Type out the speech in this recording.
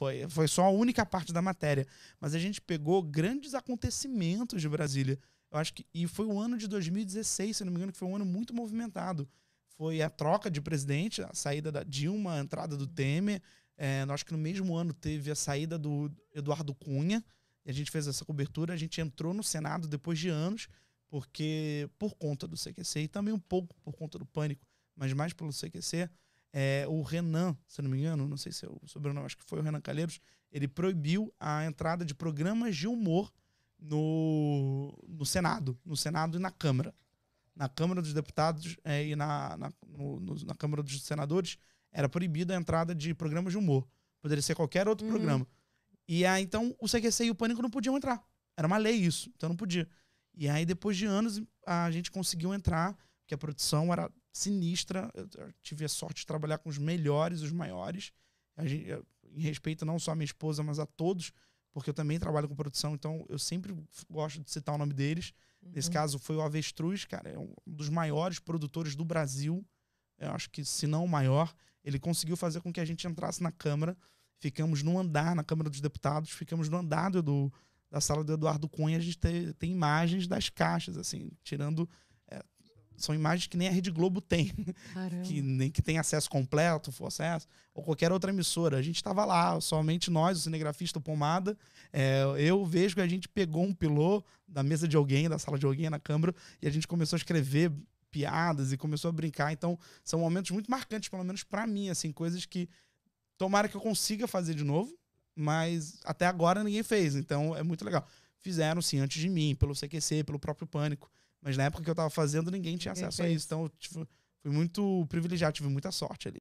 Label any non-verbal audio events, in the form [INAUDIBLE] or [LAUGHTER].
foi, foi só a única parte da matéria. Mas a gente pegou grandes acontecimentos de Brasília. Eu acho que. E foi o ano de 2016, se não me engano, que foi um ano muito movimentado. Foi a troca de presidente, a saída da Dilma, a entrada do Temer. É, acho que no mesmo ano teve a saída do Eduardo Cunha. E a gente fez essa cobertura. A gente entrou no Senado depois de anos, porque por conta do CQC e também um pouco por conta do pânico, mas mais pelo CQC é, o Renan, se não me engano, não sei se é o sobrenome, acho que foi o Renan Calheiros, ele proibiu a entrada de programas de humor no, no Senado, no Senado e na Câmara. Na Câmara dos Deputados é, e na, na, no, no, na Câmara dos Senadores era proibida a entrada de programas de humor. Poderia ser qualquer outro uhum. programa. E aí, então, o CQC e o Pânico não podiam entrar. Era uma lei isso, então não podia. E aí, depois de anos, a gente conseguiu entrar, porque a produção era sinistra. Eu, tive a sorte de trabalhar com os melhores, os maiores. Gente, em respeito não só à minha esposa, mas a todos, porque eu também trabalho com produção, então eu sempre gosto de citar o nome deles. Uhum. Nesse caso foi o Avestruz, cara, é um dos maiores produtores do Brasil. Eu acho que, se não o maior, ele conseguiu fazer com que a gente entrasse na Câmara. Ficamos no andar, na Câmara dos Deputados, ficamos no andar do, da sala do Eduardo Cunha. A gente tem, tem imagens das caixas, assim, tirando são imagens que nem a Rede Globo tem. [LAUGHS] que nem que tem acesso completo, full acesso, ou qualquer outra emissora. A gente estava lá, somente nós, o cinegrafista Pomada. É, eu vejo que a gente pegou um pilô da mesa de alguém, da sala de alguém, na câmara, e a gente começou a escrever piadas e começou a brincar. Então, são momentos muito marcantes, pelo menos para mim, assim, coisas que tomara que eu consiga fazer de novo, mas até agora ninguém fez. Então, é muito legal. Fizeram, sim, antes de mim, pelo CQC, pelo próprio Pânico. Mas na época que eu tava fazendo, ninguém tinha acesso a isso. Então, tipo, fui muito privilegiado, tive muita sorte ali.